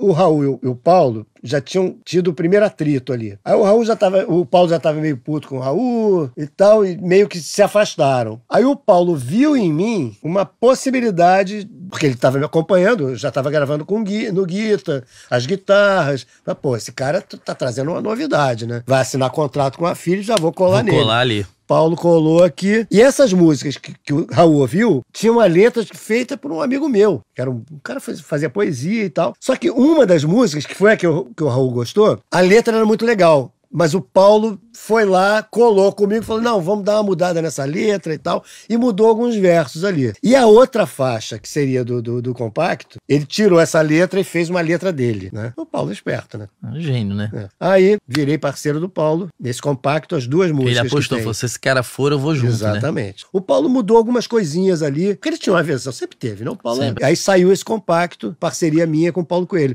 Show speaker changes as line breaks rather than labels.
O Raul e o Paulo já tinham tido o primeiro atrito ali. Aí o Raul já tava, o Paulo já tava meio puto com o Raul e tal, e meio que se afastaram. Aí o Paulo viu em mim uma possibilidade, porque ele tava me acompanhando, eu já tava gravando com Gui, no Guita, as guitarras. Mas, pô, esse cara tá trazendo uma novidade, né? Vai assinar contrato com a filha e já vou colar vou nele. Colar ali. Paulo colou aqui. E essas músicas que, que o Raul ouviu tinham letras feita por um amigo meu, que era um, um cara fazia poesia e tal. Só que uma das músicas, que foi a que, eu, que o Raul gostou, a letra era muito legal. Mas o Paulo foi lá, colou comigo, falou: não, vamos dar uma mudada nessa letra e tal, e mudou alguns versos ali. E a outra faixa, que seria do, do, do compacto, ele tirou essa letra e fez uma letra dele, né? O Paulo é esperto, né?
É um gênio, né? É.
Aí virei parceiro do Paulo, nesse compacto, as duas músicas. Ele apostou, falou: se esse cara for, eu vou junto. Né? Exatamente. Né? O Paulo mudou algumas coisinhas ali, porque ele tinha uma versão, sempre teve, não? Né? O Paulo sempre. Aí saiu esse compacto, parceria minha com o Paulo Coelho.